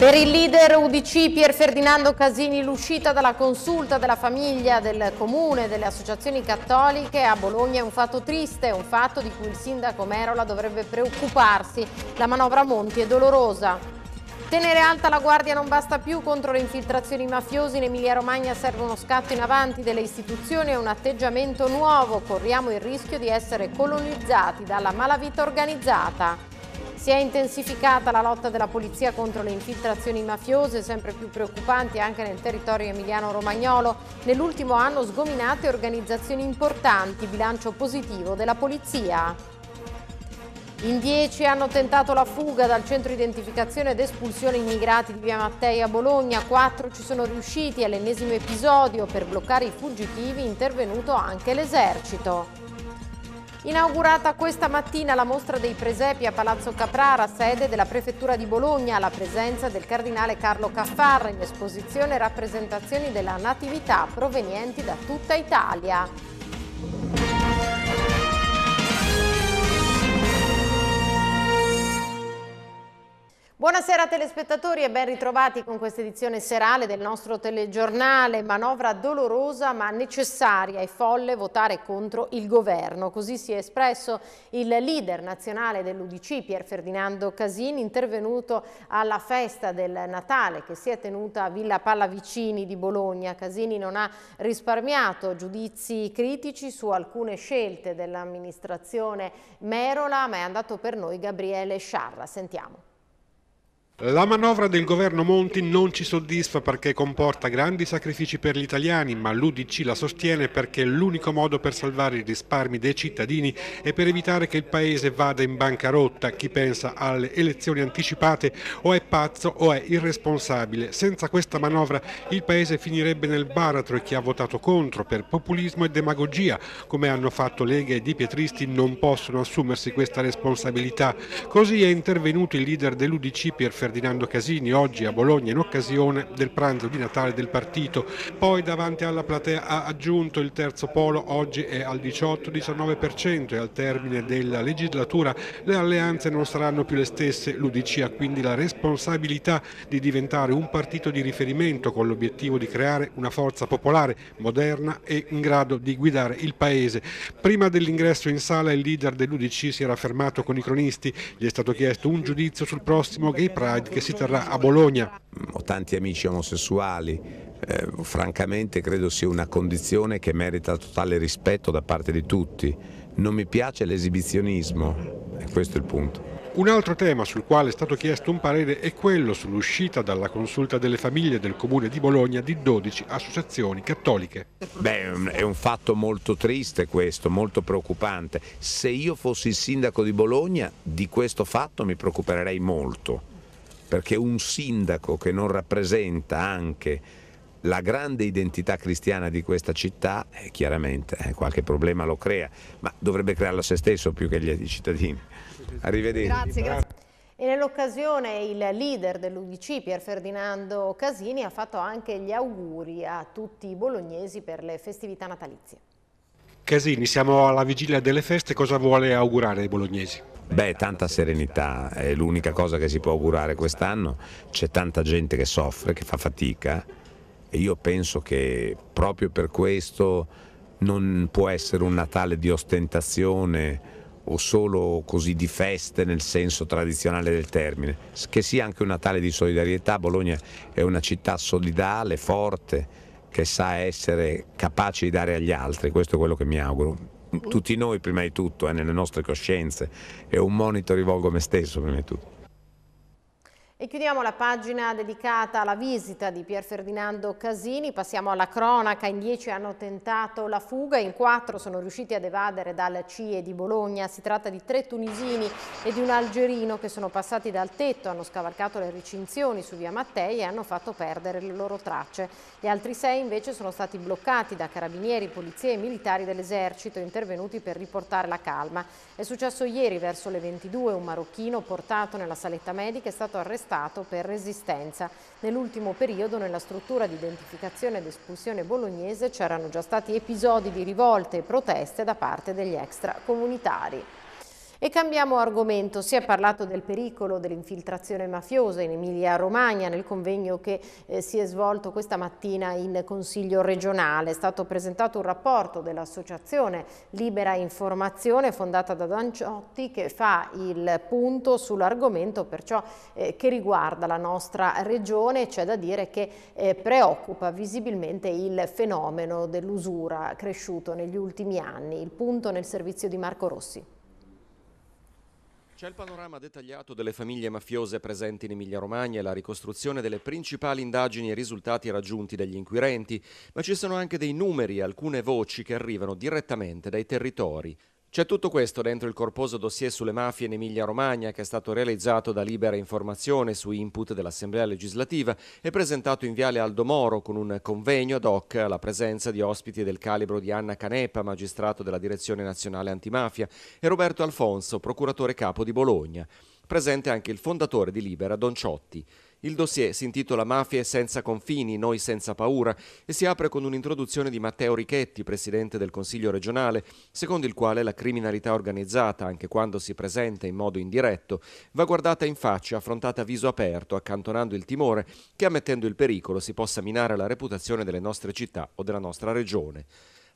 Per il leader UDC Pier Ferdinando Casini l'uscita dalla consulta della famiglia, del comune, delle associazioni cattoliche a Bologna è un fatto triste, un fatto di cui il sindaco Merola dovrebbe preoccuparsi. La manovra Monti è dolorosa. Tenere alta la guardia non basta più contro le infiltrazioni mafiose, in Emilia Romagna serve uno scatto in avanti delle istituzioni e un atteggiamento nuovo, corriamo il rischio di essere colonizzati dalla malavita organizzata. Si è intensificata la lotta della polizia contro le infiltrazioni mafiose, sempre più preoccupanti anche nel territorio emiliano-romagnolo. Nell'ultimo anno sgominate organizzazioni importanti, bilancio positivo della polizia. In dieci hanno tentato la fuga dal centro identificazione ed espulsione immigrati di Via Mattei a Bologna, quattro ci sono riusciti all'ennesimo episodio per bloccare i fuggitivi intervenuto anche l'esercito. Inaugurata questa mattina la mostra dei presepi a Palazzo Caprara, sede della Prefettura di Bologna, alla presenza del Cardinale Carlo Caffarra, in esposizione rappresentazioni della Natività provenienti da tutta Italia. Buonasera telespettatori e ben ritrovati con questa edizione serale del nostro telegiornale. Manovra dolorosa ma necessaria e folle votare contro il governo. Così si è espresso il leader nazionale dell'Udc Pier Ferdinando Casini intervenuto alla festa del Natale che si è tenuta a Villa Pallavicini di Bologna. Casini non ha risparmiato giudizi critici su alcune scelte dell'amministrazione Merola ma è andato per noi Gabriele Sciarra. Sentiamo. La manovra del governo Monti non ci soddisfa perché comporta grandi sacrifici per gli italiani, ma l'Udc la sostiene perché è l'unico modo per salvare i risparmi dei cittadini e per evitare che il Paese vada in bancarotta. Chi pensa alle elezioni anticipate o è pazzo o è irresponsabile. Senza questa manovra il Paese finirebbe nel baratro e chi ha votato contro per populismo e demagogia, come hanno fatto Lega e Di Pietristi, non possono assumersi questa responsabilità. Così è intervenuto il leader dell'Udc Pierfer Ferdinando Casini oggi a Bologna in occasione del pranzo di Natale del partito. Poi davanti alla platea ha aggiunto il terzo polo oggi è al 18-19% e al termine della legislatura le alleanze non saranno più le stesse. L'Udc ha quindi la responsabilità di diventare un partito di riferimento con l'obiettivo di creare una forza popolare, moderna e in grado di guidare il Paese. Prima dell'ingresso in sala il leader dell'Udc si era fermato con i cronisti. Gli è stato chiesto un giudizio sul prossimo gay pride Pride che si terrà a Bologna. Mm, ho tanti amici omosessuali, eh, francamente credo sia una condizione che merita totale rispetto da parte di tutti. Non mi piace l'esibizionismo, questo è il punto. Un altro tema sul quale è stato chiesto un parere è quello sull'uscita dalla consulta delle famiglie del Comune di Bologna di 12 associazioni cattoliche. Beh, è un fatto molto triste questo, molto preoccupante. Se io fossi il sindaco di Bologna di questo fatto mi preoccuperei molto perché un sindaco che non rappresenta anche la grande identità cristiana di questa città, eh, chiaramente eh, qualche problema lo crea, ma dovrebbe crearlo a se stesso più che agli cittadini. Arrivederci. Grazie, grazie. E nell'occasione il leader dell'UDC, Pier Ferdinando Casini, ha fatto anche gli auguri a tutti i bolognesi per le festività natalizie. Casini, siamo alla vigilia delle feste, cosa vuole augurare ai bolognesi? Beh, tanta serenità è l'unica cosa che si può augurare quest'anno, c'è tanta gente che soffre, che fa fatica e io penso che proprio per questo non può essere un Natale di ostentazione o solo così di feste nel senso tradizionale del termine, che sia anche un Natale di solidarietà, Bologna è una città solidale, forte, che sa essere capace di dare agli altri, questo è quello che mi auguro. Tutti noi prima di tutto, eh, nelle nostre coscienze, è un monito rivolgo a me stesso prima di tutto. E chiudiamo la pagina dedicata alla visita di Pier Ferdinando Casini, passiamo alla cronaca, in dieci hanno tentato la fuga, in quattro sono riusciti ad evadere dal CIE di Bologna, si tratta di tre tunisini e di un algerino che sono passati dal tetto, hanno scavalcato le recinzioni su via Mattei e hanno fatto perdere le loro tracce. Gli altri sei invece sono stati bloccati da carabinieri, polizie e militari dell'esercito intervenuti per riportare la calma. È successo ieri verso le 22, un marocchino portato nella saletta medica è stato arrestato Stato per resistenza. Nell'ultimo periodo nella struttura di identificazione ed espulsione bolognese c'erano già stati episodi di rivolte e proteste da parte degli extracomunitari. E cambiamo argomento, si è parlato del pericolo dell'infiltrazione mafiosa in Emilia-Romagna nel convegno che eh, si è svolto questa mattina in Consiglio regionale. È stato presentato un rapporto dell'associazione Libera Informazione fondata da Danciotti che fa il punto sull'argomento perciò eh, che riguarda la nostra regione. C'è da dire che eh, preoccupa visibilmente il fenomeno dell'usura cresciuto negli ultimi anni. Il punto nel servizio di Marco Rossi. C'è il panorama dettagliato delle famiglie mafiose presenti in Emilia-Romagna e la ricostruzione delle principali indagini e risultati raggiunti dagli inquirenti, ma ci sono anche dei numeri e alcune voci che arrivano direttamente dai territori. C'è tutto questo dentro il corposo dossier sulle mafie in Emilia-Romagna che è stato realizzato da Libera Informazione su input dell'Assemblea legislativa e presentato in Viale Aldo Moro con un convegno ad hoc alla presenza di ospiti del calibro di Anna Canepa, magistrato della Direzione Nazionale Antimafia, e Roberto Alfonso, procuratore capo di Bologna. Presente anche il fondatore di Libera, Don Ciotti. Il dossier si intitola Mafie senza confini, noi senza paura e si apre con un'introduzione di Matteo Richetti, presidente del Consiglio regionale, secondo il quale la criminalità organizzata, anche quando si presenta in modo indiretto, va guardata in faccia, affrontata a viso aperto, accantonando il timore che ammettendo il pericolo si possa minare la reputazione delle nostre città o della nostra regione.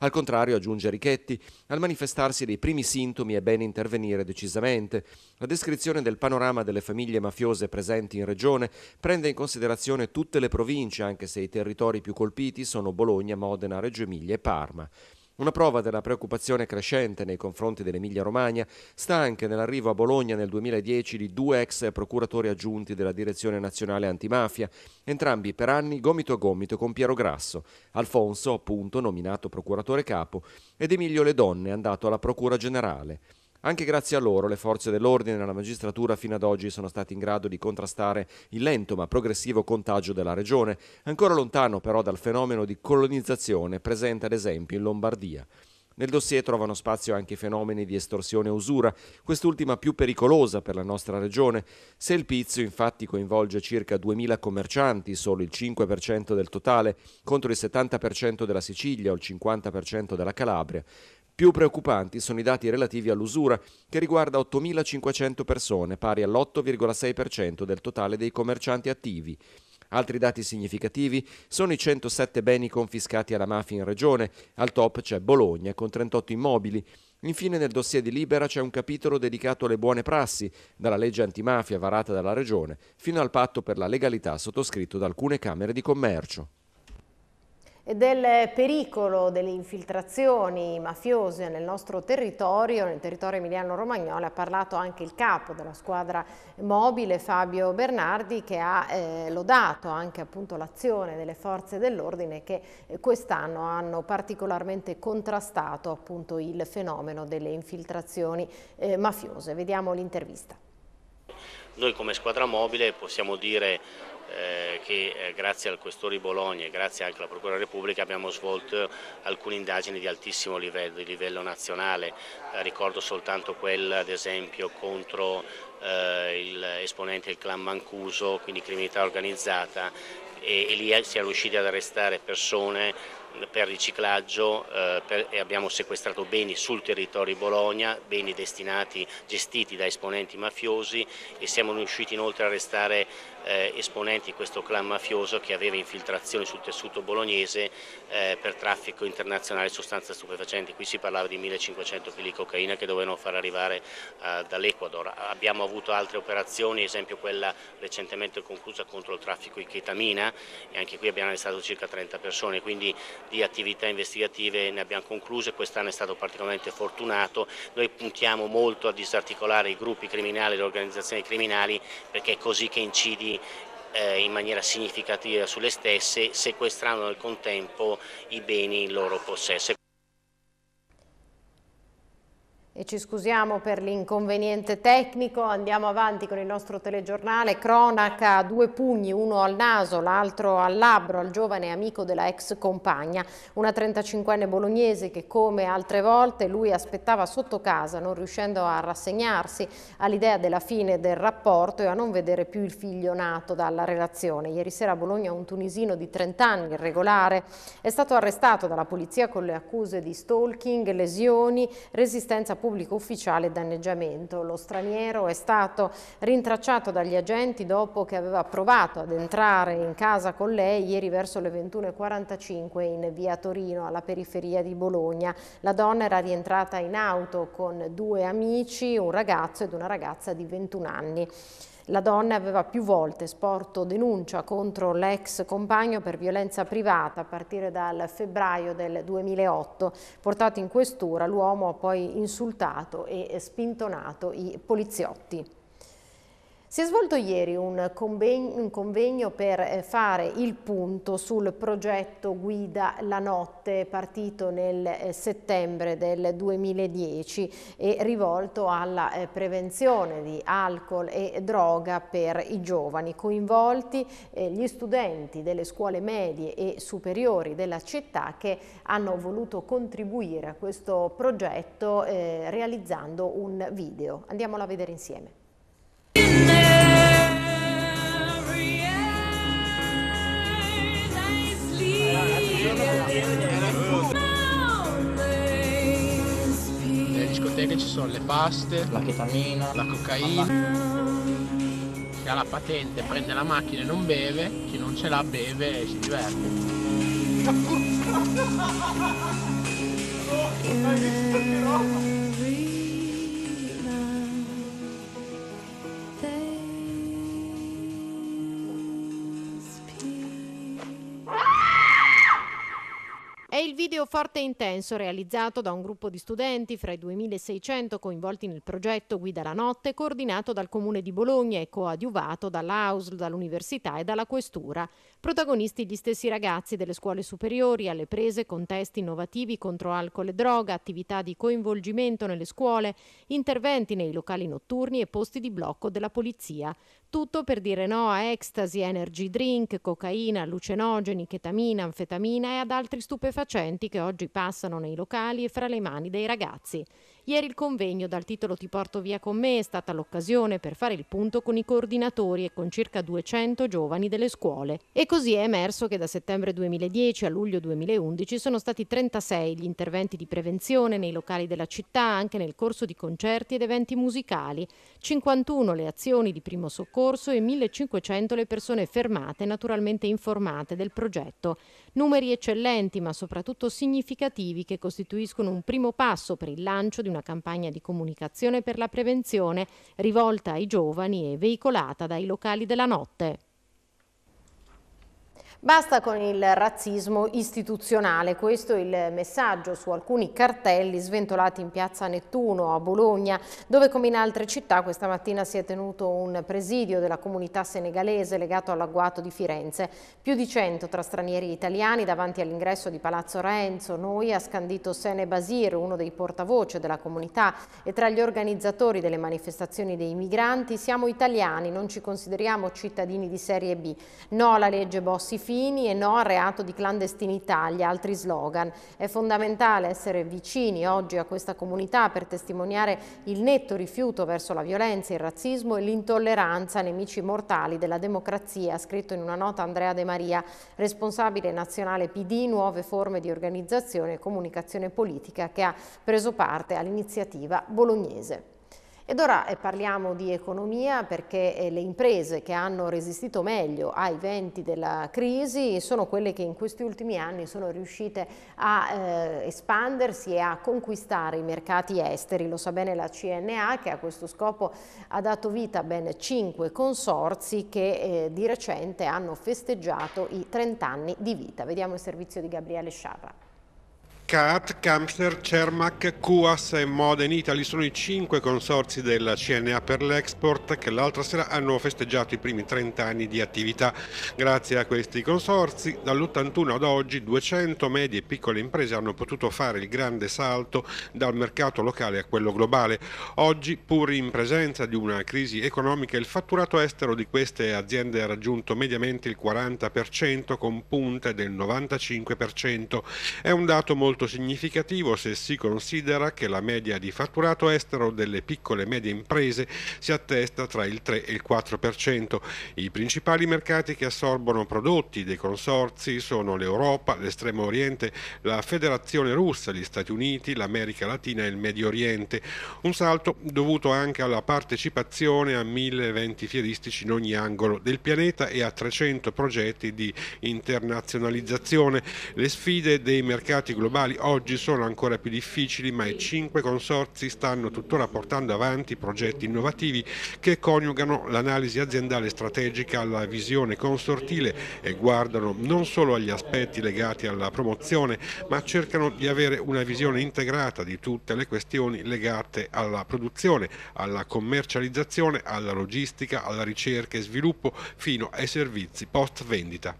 Al contrario, aggiunge Richetti, al manifestarsi dei primi sintomi è bene intervenire decisamente. La descrizione del panorama delle famiglie mafiose presenti in regione prende in considerazione tutte le province, anche se i territori più colpiti sono Bologna, Modena, Reggio Emilia e Parma. Una prova della preoccupazione crescente nei confronti dell'Emilia Romagna sta anche nell'arrivo a Bologna nel 2010 di due ex procuratori aggiunti della Direzione Nazionale Antimafia, entrambi per anni gomito a gomito con Piero Grasso, Alfonso appunto nominato procuratore capo ed Emilio Le Donne andato alla Procura Generale. Anche grazie a loro le forze dell'ordine e la magistratura fino ad oggi sono stati in grado di contrastare il lento ma progressivo contagio della regione, ancora lontano però dal fenomeno di colonizzazione presente ad esempio in Lombardia. Nel dossier trovano spazio anche i fenomeni di estorsione e usura, quest'ultima più pericolosa per la nostra regione. Se il pizzo infatti coinvolge circa 2.000 commercianti, solo il 5% del totale, contro il 70% della Sicilia o il 50% della Calabria, più preoccupanti sono i dati relativi all'usura, che riguarda 8.500 persone, pari all'8,6% del totale dei commercianti attivi. Altri dati significativi sono i 107 beni confiscati alla mafia in regione, al top c'è Bologna con 38 immobili. Infine nel dossier di Libera c'è un capitolo dedicato alle buone prassi, dalla legge antimafia varata dalla regione fino al patto per la legalità sottoscritto da alcune camere di commercio e del pericolo delle infiltrazioni mafiose nel nostro territorio, nel territorio emiliano-romagnolo, ha parlato anche il capo della squadra mobile Fabio Bernardi che ha eh, lodato anche l'azione delle forze dell'ordine che eh, quest'anno hanno particolarmente contrastato appunto, il fenomeno delle infiltrazioni eh, mafiose. Vediamo l'intervista. Noi come squadra mobile possiamo dire eh, che eh, grazie al Questore di Bologna e grazie anche alla Procura della Repubblica abbiamo svolto alcune indagini di altissimo livello, di livello nazionale, eh, ricordo soltanto quella ad esempio contro l'esponente del clan Mancuso, quindi criminalità organizzata e lì si è riusciti ad arrestare persone per riciclaggio eh, per, e abbiamo sequestrato beni sul territorio di Bologna, beni destinati, gestiti da esponenti mafiosi e siamo riusciti inoltre a arrestare eh, esponenti di questo clan mafioso che aveva infiltrazioni sul tessuto bolognese eh, per traffico internazionale di sostanze stupefacenti. Qui si parlava di 1500 kg di cocaina che dovevano far arrivare eh, dall'Ecuador. Abbiamo avuto altre operazioni, esempio quella recentemente conclusa contro il traffico di ketamina e anche qui abbiamo arrestato circa 30 persone, quindi di attività investigative ne abbiamo concluse, quest'anno è stato particolarmente fortunato. Noi puntiamo molto a disarticolare i gruppi criminali e le organizzazioni criminali perché è così che incidi eh, in maniera significativa sulle stesse, sequestrando al contempo i beni in loro possesso e ci scusiamo per l'inconveniente tecnico, andiamo avanti con il nostro telegiornale, cronaca, due pugni, uno al naso, l'altro al labbro, al giovane amico della ex compagna, una 35enne bolognese che come altre volte lui aspettava sotto casa, non riuscendo a rassegnarsi all'idea della fine del rapporto e a non vedere più il figlio nato dalla relazione. Ieri sera a Bologna un tunisino di 30 anni, irregolare, è stato arrestato dalla polizia con le accuse di stalking, lesioni, resistenza pubblica pubblico ufficiale danneggiamento. Lo straniero è stato rintracciato dagli agenti dopo che aveva provato ad entrare in casa con lei ieri verso le 21.45 in via Torino alla periferia di Bologna. La donna era rientrata in auto con due amici, un ragazzo ed una ragazza di 21 anni. La donna aveva più volte sporto denuncia contro l'ex compagno per violenza privata a partire dal febbraio del 2008. Portato in questura, l'uomo ha poi insultato e spintonato i poliziotti. Si è svolto ieri un convegno, un convegno, per eh, fare il punto sul progetto Guida la Notte partito nel eh, settembre del 2010 e rivolto alla eh, prevenzione di alcol e droga per i giovani, coinvolti gli studenti delle scuole medie e superiori della città che hanno voluto contribuire a questo progetto realizzando un video. Andiamolo a vedere insieme. baste, la ketamina, la cocaina. Chi ha la patente prende la macchina e non beve, chi non ce l'ha beve e si diverte. forte e intenso realizzato da un gruppo di studenti fra i 2600 coinvolti nel progetto Guida la Notte, coordinato dal Comune di Bologna e coadiuvato dall'AUSL, dall'Università e dalla Questura. Protagonisti gli stessi ragazzi delle scuole superiori alle prese con test innovativi contro alcol e droga, attività di coinvolgimento nelle scuole, interventi nei locali notturni e posti di blocco della polizia. Tutto per dire no a ecstasy, energy drink, cocaina, allucinogeni, ketamina, anfetamina e ad altri stupefacenti che che oggi passano nei locali e fra le mani dei ragazzi. Ieri il convegno dal titolo Ti porto via con me è stata l'occasione per fare il punto con i coordinatori e con circa 200 giovani delle scuole. E così è emerso che da settembre 2010 a luglio 2011 sono stati 36 gli interventi di prevenzione nei locali della città, anche nel corso di concerti ed eventi musicali, 51 le azioni di primo soccorso e 1500 le persone fermate, naturalmente informate del progetto. Numeri eccellenti ma soprattutto significativi che costituiscono un primo passo per il lancio di un una campagna di comunicazione per la prevenzione rivolta ai giovani e veicolata dai locali della notte. Basta con il razzismo istituzionale, questo è il messaggio su alcuni cartelli sventolati in piazza Nettuno a Bologna, dove come in altre città questa mattina si è tenuto un presidio della comunità senegalese legato all'agguato di Firenze. Più di cento tra stranieri e italiani davanti all'ingresso di Palazzo Renzo, noi ha scandito Sene Basir, uno dei portavoce della comunità e tra gli organizzatori delle manifestazioni dei migranti, siamo italiani, non ci consideriamo cittadini di serie B. No alla legge Bossi-Fini confini e no al reato di clandestinità, gli altri slogan. È fondamentale essere vicini oggi a questa comunità per testimoniare il netto rifiuto verso la violenza, il razzismo e l'intolleranza, nemici mortali della democrazia, scritto in una nota Andrea De Maria, responsabile nazionale PD, nuove forme di organizzazione e comunicazione politica che ha preso parte all'iniziativa bolognese. Ed ora eh, parliamo di economia perché eh, le imprese che hanno resistito meglio ai venti della crisi sono quelle che in questi ultimi anni sono riuscite a eh, espandersi e a conquistare i mercati esteri. Lo sa bene la CNA che a questo scopo ha dato vita a ben cinque consorzi che eh, di recente hanno festeggiato i 30 anni di vita. Vediamo il servizio di Gabriele Sciarra. CAAT, Camster, CERMAC, CUAS e Moda in Italy sono i cinque consorzi della CNA per l'export che l'altra sera hanno festeggiato i primi 30 anni di attività. Grazie a questi consorzi, dall'81 ad oggi 200 medie e piccole imprese hanno potuto fare il grande salto dal mercato locale a quello globale. Oggi, pur in presenza di una crisi economica, il fatturato estero di queste aziende ha raggiunto mediamente il 40% con punte del 95%. È un dato molto molto significativo se si considera che la media di fatturato estero delle piccole e medie imprese si attesta tra il 3 e il 4%. I principali mercati che assorbono prodotti dei consorzi sono l'Europa, l'Estremo Oriente, la Federazione Russa, gli Stati Uniti, l'America Latina e il Medio Oriente. Un salto dovuto anche alla partecipazione a 1000 eventi fieristici in ogni angolo del pianeta e a 300 progetti di internazionalizzazione. Le sfide dei mercati globali locali oggi sono ancora più difficili, ma i cinque consorzi stanno tuttora portando avanti progetti innovativi che coniugano l'analisi aziendale strategica alla visione consortile e guardano non solo agli aspetti legati alla promozione, ma cercano di avere una visione integrata di tutte le questioni legate alla produzione, alla commercializzazione, alla logistica, alla ricerca e sviluppo, fino ai servizi post vendita.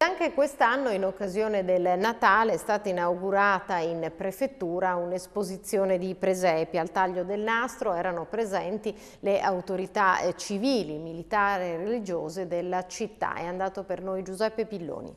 Anche quest'anno, in occasione del Natale, è stata inaugurata in prefettura un'esposizione di presepi. Al taglio del nastro erano presenti le autorità eh, civili, militari e religiose della città. È andato per noi Giuseppe Pilloni.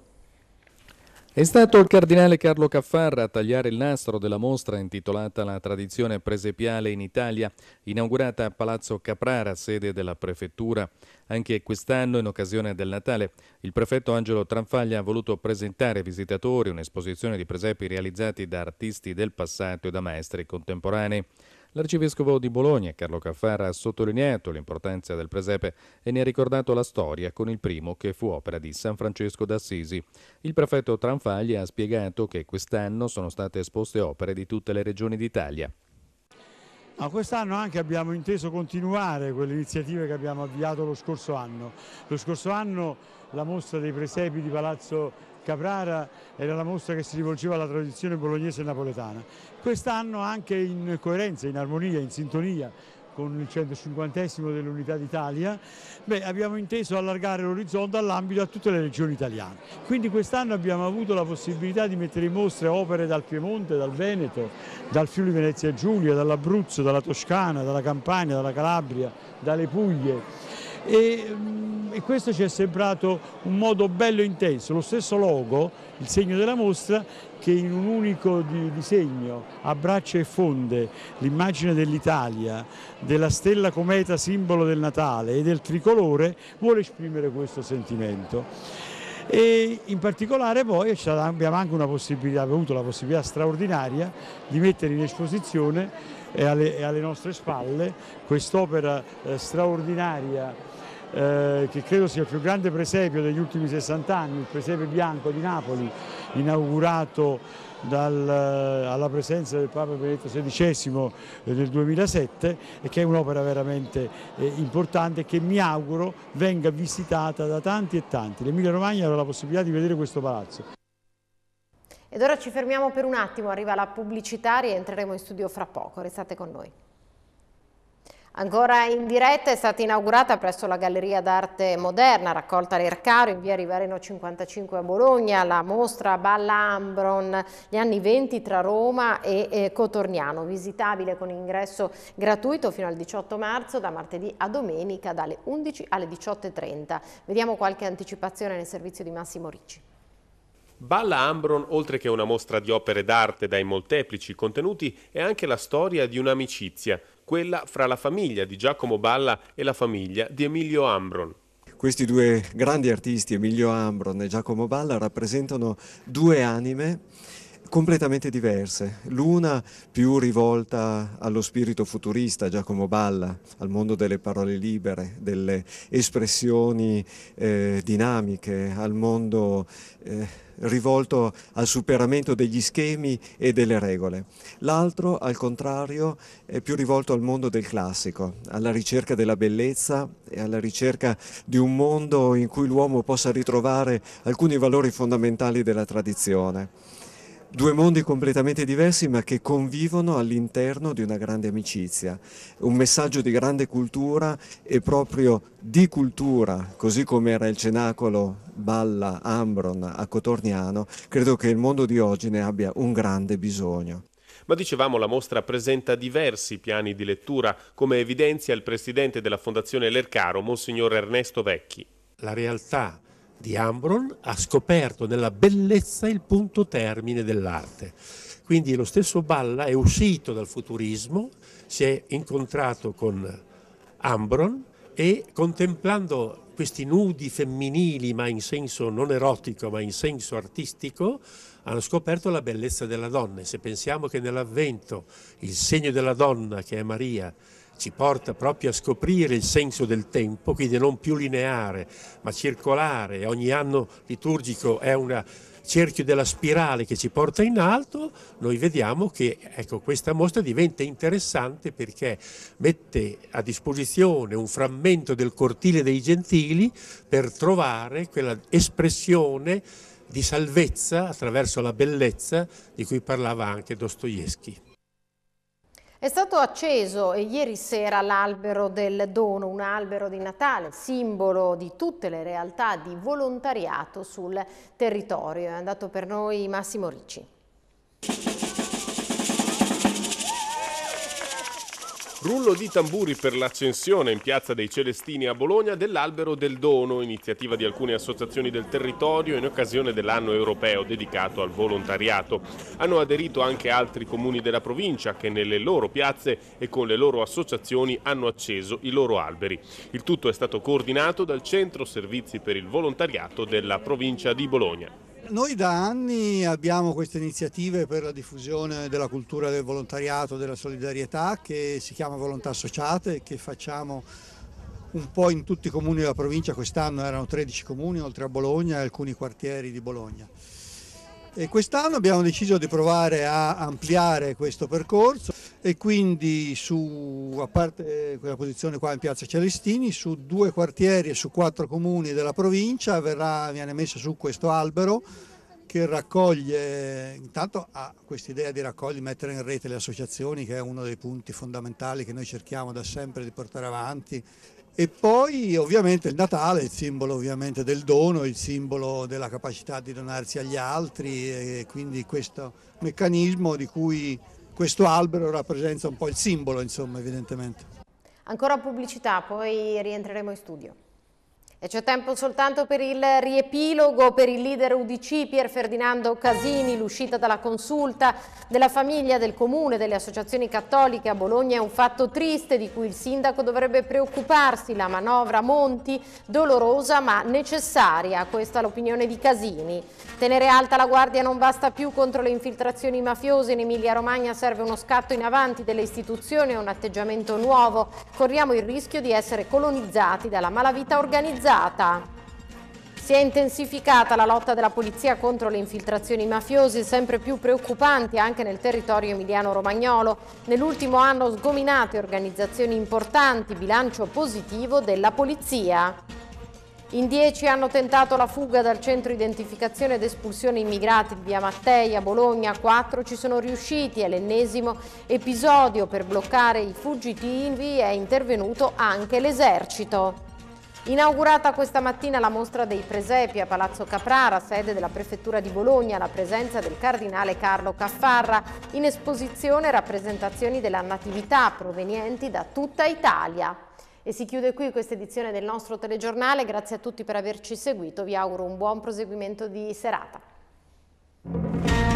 È stato il cardinale Carlo Caffarra a tagliare il nastro della mostra intitolata La tradizione presepiale in Italia, inaugurata a Palazzo Caprara, sede della prefettura. Anche quest'anno, in occasione del Natale, il prefetto Angelo Tranfaglia ha voluto presentare ai visitatori un'esposizione di presepi realizzati da artisti del passato e da maestri contemporanei. L'arcivescovo di Bologna, Carlo Caffara, ha sottolineato l'importanza del presepe e ne ha ricordato la storia con il primo che fu opera di San Francesco d'Assisi. Il prefetto Tranfagli ha spiegato che quest'anno sono state esposte opere di tutte le regioni d'Italia. Ma quest'anno anche abbiamo inteso continuare quelle iniziative che abbiamo avviato lo scorso anno. Lo scorso anno la mostra dei presepi di Palazzo Caprara era la mostra che si rivolgeva alla tradizione bolognese e napoletana. Quest'anno anche in coerenza, in armonia, in sintonia con il 150 dell'Unità d'Italia, abbiamo inteso allargare l'orizzonte all'ambito a tutte le regioni italiane. Quindi quest'anno abbiamo avuto la possibilità di mettere in mostra opere dal Piemonte, dal Veneto, dal Friuli Venezia Giulia, dall'Abruzzo, dalla Toscana, dalla Campania, dalla Calabria, dalle Puglie e, mm, e questo ci è sembrato un modo bello intenso, lo stesso logo, il segno della mostra, che in un unico disegno abbraccia e fonde l'immagine dell'Italia, della stella cometa simbolo del Natale e del tricolore, vuole esprimere questo sentimento e in particolare poi abbiamo anche avuto la possibilità straordinaria di mettere in esposizione eh, alle, alle nostre spalle quest'opera eh, straordinaria eh, che credo sia il più grande presepio degli ultimi 60 anni, il presepio bianco di Napoli, inaugurato dal, eh, alla presenza del Papa Benedetto XVI nel 2007 e che è un'opera veramente eh, importante che mi auguro venga visitata da tanti e tanti. L'Emilia Romagna avrà la possibilità di vedere questo palazzo. Ed ora ci fermiamo per un attimo, arriva la pubblicità, rientreremo in studio fra poco, restate con noi. Ancora in diretta è stata inaugurata presso la Galleria d'Arte Moderna, raccolta l'Ercaro in via Rivareno 55 a Bologna, la mostra Balla Ambron, gli anni 20 tra Roma e Cotorniano, visitabile con ingresso gratuito fino al 18 marzo, da martedì a domenica dalle 11 alle 18.30. Vediamo qualche anticipazione nel servizio di Massimo Ricci. Balla Ambron, oltre che una mostra di opere d'arte dai molteplici contenuti, è anche la storia di un'amicizia, quella fra la famiglia di Giacomo Balla e la famiglia di Emilio Ambron. Questi due grandi artisti, Emilio Ambron e Giacomo Balla, rappresentano due anime completamente diverse, l'una più rivolta allo spirito futurista, Giacomo Balla, al mondo delle parole libere, delle espressioni eh, dinamiche, al mondo... Eh, rivolto al superamento degli schemi e delle regole. L'altro, al contrario, è più rivolto al mondo del classico, alla ricerca della bellezza e alla ricerca di un mondo in cui l'uomo possa ritrovare alcuni valori fondamentali della tradizione. Due mondi completamente diversi ma che convivono all'interno di una grande amicizia. Un messaggio di grande cultura e proprio di cultura, così come era il Cenacolo Balla Ambron a Cotorniano, credo che il mondo di oggi ne abbia un grande bisogno. Ma dicevamo la mostra presenta diversi piani di lettura, come evidenzia il presidente della Fondazione Lercaro, Monsignor Ernesto Vecchi. La realtà di Ambron ha scoperto nella bellezza il punto termine dell'arte. Quindi lo stesso Balla è uscito dal futurismo, si è incontrato con Ambron e contemplando questi nudi femminili, ma in senso non erotico, ma in senso artistico, hanno scoperto la bellezza della donna. E se pensiamo che nell'avvento il segno della donna, che è Maria, ci porta proprio a scoprire il senso del tempo, quindi non più lineare ma circolare, ogni anno liturgico è un cerchio della spirale che ci porta in alto, noi vediamo che ecco, questa mostra diventa interessante perché mette a disposizione un frammento del cortile dei gentili per trovare quella espressione di salvezza attraverso la bellezza di cui parlava anche Dostoevsky. È stato acceso eh, ieri sera l'albero del dono, un albero di Natale, simbolo di tutte le realtà di volontariato sul territorio. È andato per noi Massimo Ricci. Rullo di tamburi per l'accensione in Piazza dei Celestini a Bologna dell'Albero del Dono, iniziativa di alcune associazioni del territorio in occasione dell'anno europeo dedicato al volontariato. Hanno aderito anche altri comuni della provincia che nelle loro piazze e con le loro associazioni hanno acceso i loro alberi. Il tutto è stato coordinato dal Centro Servizi per il Volontariato della provincia di Bologna. Noi da anni abbiamo queste iniziative per la diffusione della cultura del volontariato, della solidarietà che si chiama Volontà Associate, che facciamo un po' in tutti i comuni della provincia, quest'anno erano 13 comuni oltre a Bologna e alcuni quartieri di Bologna. E quest'anno abbiamo deciso di provare a ampliare questo percorso e quindi su, a parte quella posizione qua in piazza Celestini, su due quartieri e su quattro comuni della provincia verrà, viene messo su questo albero che raccoglie, intanto ha questa idea di raccogliere, mettere in rete le associazioni che è uno dei punti fondamentali che noi cerchiamo da sempre di portare avanti e poi ovviamente il Natale, il simbolo ovviamente del dono, il simbolo della capacità di donarsi agli altri e quindi questo meccanismo di cui questo albero rappresenta un po' il simbolo, insomma, evidentemente. Ancora pubblicità, poi rientreremo in studio. E c'è tempo soltanto per il riepilogo per il leader UDC Pier Ferdinando Casini, l'uscita dalla consulta della famiglia, del comune, delle associazioni cattoliche a Bologna è un fatto triste di cui il sindaco dovrebbe preoccuparsi, la manovra Monti, dolorosa ma necessaria, questa è l'opinione di Casini. Tenere alta la guardia non basta più contro le infiltrazioni mafiose, in Emilia Romagna serve uno scatto in avanti delle istituzioni e un atteggiamento nuovo, corriamo il rischio di essere colonizzati dalla malavita organizzata usata. Si è intensificata la lotta della polizia contro le infiltrazioni mafiose, sempre più preoccupanti anche nel territorio emiliano-romagnolo. Nell'ultimo anno sgominate organizzazioni importanti, bilancio positivo della polizia. In dieci hanno tentato la fuga dal centro identificazione ed espulsione immigrati di Via Mattei a Bologna, quattro ci sono riusciti, è l'ennesimo episodio per bloccare i fuggitivi, è intervenuto anche l'esercito. Inaugurata questa mattina la mostra dei presepi a Palazzo Caprara, sede della Prefettura di Bologna, la presenza del Cardinale Carlo Caffarra, in esposizione rappresentazioni della Natività provenienti da tutta Italia. E si chiude qui questa edizione del nostro telegiornale, grazie a tutti per averci seguito, vi auguro un buon proseguimento di serata.